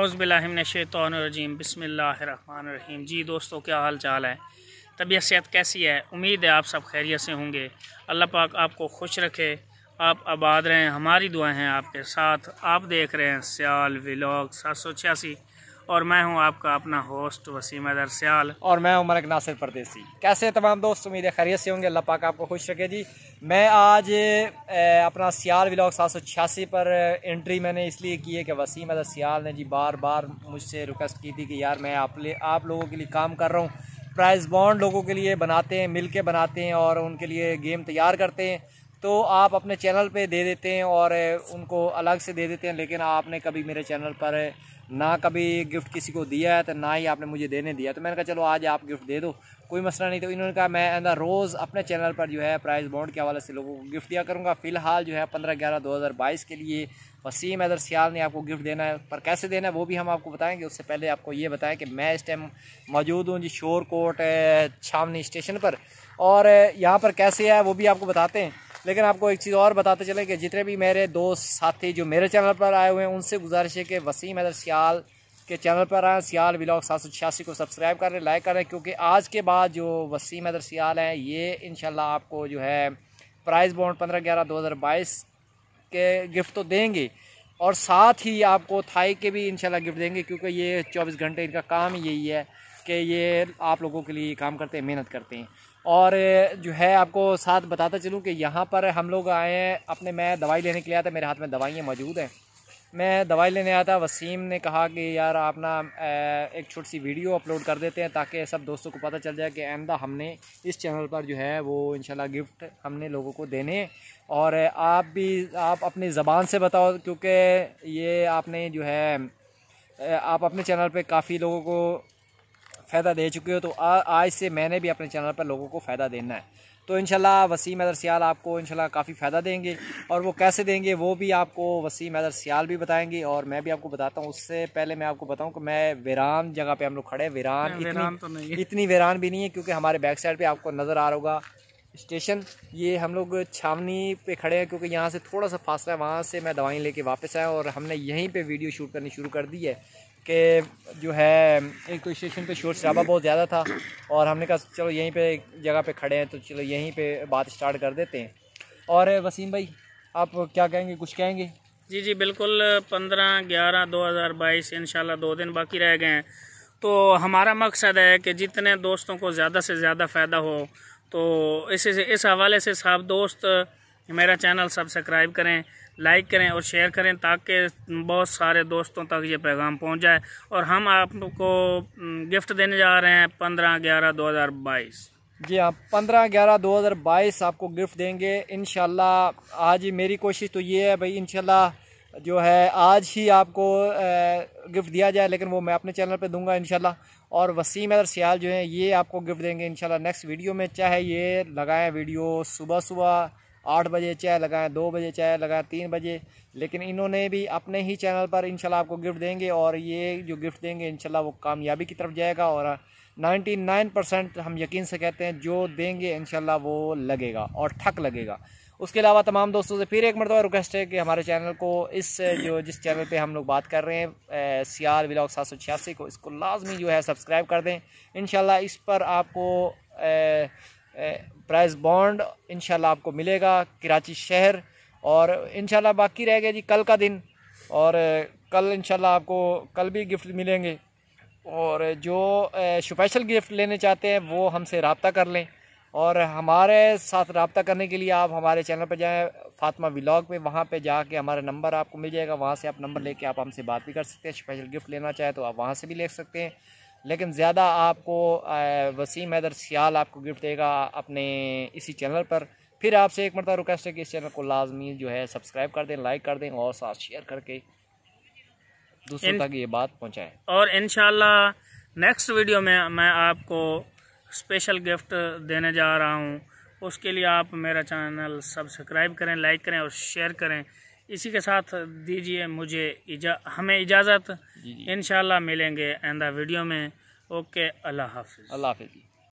अज़बिल्लाशैतरजीम बसमीम जी दोस्तों क्या हाल चाल है तबीयत सेहत कैसी है उम्मीद है आप सब खैरियत से होंगे अल्लाह पाक आपको खुश रखे आप आबाद रहें हमारी दुआएं हैं आपके साथ आप देख रहे हैं सियाल विलॉग सात सौ छियासी और मैं हूं आपका अपना होस्ट वसीम अदर सयाल और मैं हूं मलक नासिर परदेसी कैसे तमाम दोस्त उम्मीद खैरियत से होंगे अल्लाह पाक आपको खुश रखे जी मैं आज अपना सियाल ब्लॉग सात सौ छियासी पर एंट्री मैंने इसलिए की है कि वसीम अदर सियाल ने जी बार बार मुझसे रिक्वेस्ट की थी कि यार मैं आप आप लोगों के लिए काम कर रहा हूँ प्राइज़ बॉन्ड लोगों के लिए बनाते हैं मिल के बनाते हैं और उनके लिए गेम तैयार करते हैं तो आप अपने चैनल पे दे देते हैं और उनको अलग से दे देते हैं लेकिन आपने कभी मेरे चैनल पर ना कभी गिफ्ट किसी को दिया है तो ना ही आपने मुझे देने दिया तो मैंने कहा चलो आज आप गिफ्ट दे दो कोई मसला नहीं तो इन्होंने कहा मैं अंदर रोज़ अपने चैनल पर जो है प्राइस बॉन्ड के हवाले से लोगों को गिफ्ट दिया करूँगा फ़िलहाल जो है पंद्रह ग्यारह दो हज़ार बाईस के लिए वसीम अदर सियाल ने आपको गिफ्ट देना है पर कैसे देना है वो भी हम आपको बताएंगे उससे पहले आपको ये बताएं कि मैं इस टाइम मौजूद हूँ जी शोरकोट छावनी स्टेशन पर और यहाँ पर कैसे है वो भी आपको बताते हैं लेकिन आपको एक चीज़ और बताते चले कि जितने भी मेरे दोस्त साथी जो मेरे चैनल पर आए हुए हैं उनसे गुजारिश है कि वसीम अदर सियाल के चैनल पर आएँ सियाल ब्लॉग सात सौ छियासी को सब्सक्राइब करें लाइक करें क्योंकि आज के बाद जो वसीम अदर सियाल हैं ये इन आपको जो है प्राइज़ बॉन्ड पंद्रह ग्यारह दो हज़ार बाईस के गिफ्ट तो देंगे और साथ ही आपको थाई के भी शाला गिफ्ट देंगे क्योंकि ये 24 घंटे इनका काम यही है कि ये आप लोगों के लिए काम करते हैं मेहनत करते हैं और जो है आपको साथ बताता चलूँ कि यहाँ पर हम लोग आए हैं अपने मैं दवाई लेने के लिए आया था मेरे हाथ में दवाइयाँ मौजूद हैं मैं दवाई लेने आया था वसीम ने कहा कि यार आप ना एक छोटी सी वीडियो अपलोड कर देते हैं ताकि सब दोस्तों को पता चल जाए कि आइंदा हमने इस चैनल पर जो है वो इंशाल्लाह गिफ्ट हमने लोगों को देने और आप भी आप अपनी ज़बान से बताओ क्योंकि ये आपने जो है आप अपने चैनल पे काफ़ी लोगों को फ़ायदा दे चुके हो तो आ, आज से मैंने भी अपने चैनल पर लोगों को फ़ायदा देना है तो इनशाला वसीम अदर सियाल आपको इनशाला काफ़ी फ़ायदा देंगे और वो कैसे देंगे वो भी आपको वसीम अदर सियाल भी बताएंगे और मैं भी आपको बताता हूँ उससे पहले मैं आपको बताऊँ कि मैं वीरान जगह पे हम लोग खड़े वीरान इतनी तो इतनी वीरान भी नहीं है क्योंकि हमारे बैक साइड पर आपको नज़र आ रहा होगा स्टेशन ये हम लोग छावनी पे खड़े हैं क्योंकि यहाँ से थोड़ा सा फासला है वहाँ से मैं दवाई लेके वापस आया और हमने यहीं पे वीडियो शूट करनी शुरू कर दी है कि जो है एक तो स्टेशन पे शोर शराबा बहुत ज़्यादा था और हमने कहा चलो यहीं पे एक जगह पे खड़े हैं तो चलो यहीं पे बात स्टार्ट कर देते हैं और वसीम भाई आप क्या कहेंगे कुछ कहेंगे जी जी बिल्कुल पंद्रह ग्यारह दो हज़ार बाईस इन दो दिन बाकी रह गए हैं तो हमारा मकसद है कि जितने दोस्तों को ज़्यादा से ज़्यादा फ़ायदा हो तो इस इस हवाले से साहब दोस्त मेरा चैनल सब्सक्राइब करें लाइक करें और शेयर करें ताकि बहुत सारे दोस्तों तक ये पैगाम पहुंच जाए और हम आपको गिफ्ट देने जा रहे हैं पंद्रह ग्यारह दो हज़ार बाईस जी हाँ पंद्रह ग्यारह दो हज़ार बाईस आपको गिफ्ट देंगे इन आज ही मेरी कोशिश तो ये है भाई इन जो है आज ही आपको गिफ्ट दिया जाए लेकिन वो मैं अपने चैनल पे दूंगा इनशाला और वसीम अदर सियाल जो है ये आपको गिफ्ट देंगे इनशाला नेक्स्ट वीडियो में चाहे ये लगाएं वीडियो सुबह सुबह आठ बजे चाय लगाएं दो बजे चाय लगाएं तीन बजे लेकिन इन्होंने भी अपने ही चैनल पर इंशाल्लाह आपको गिफ्ट देंगे और ये जो गिफ्ट देंगे इंशाल्लाह वो कामयाबी की तरफ जाएगा और 99 परसेंट हम यकीन से कहते हैं जो देंगे इंशाल्लाह वो लगेगा और ठक लगेगा उसके अलावा तमाम दोस्तों से फिर एक मरतबा रिक्वेस्ट है कि हमारे चैनल को इस जो जिस चैनल पे हम लोग बात कर रहे हैं सियाल ब्लॉग सात सौ छियासी को इसको लाजमी जो है सब्सक्राइब कर दें इनशाला इस पर आपको ए, प्राइज़ बॉन्ड इनशाला आपको मिलेगा कराची शहर और इनशाला बाकी रह गया जी कल का दिन और कल इनशाला आपको कल भी गिफ्ट मिलेंगे और जो स्पेशल गिफ्ट लेने चाहते हैं वो हमसे रबता कर लें और हमारे साथ रबता करने के लिए आप हमारे चैनल पर जाएँ फातमा व्लाग पे वहाँ पे जाके हमारा नंबर आपको मिल जाएगा वहाँ से आप नंबर लेके आप हमसे बात भी कर सकते हैं स्पेशल गिफ्ट लेना चाहें तो आप वहाँ से भी ले सकते हैं लेकिन ज़्यादा आपको वसीम हैदर सियाल आपको गिफ्ट देगा अपने इसी चैनल पर फिर आपसे एक मरतबा रिक्वेस्ट है कि इस चैनल को लाजमी जो है सब्सक्राइब कर दें लाइक कर दें और साथ शेयर करके दूसरों तक ये बात पहुँचाएँ और इन नेक्स्ट वीडियो में मैं आपको स्पेशल गिफ्ट देने जा रहा हूँ उसके लिए आप मेरा चैनल सब्सक्राइब करें लाइक करें और शेयर करें इसी के साथ दीजिए मुझे इजा हमें इजाज़त इन मिलेंगे आइंदा वीडियो में ओके अल्लाह हाफिज़ अल्लाह हाफिज़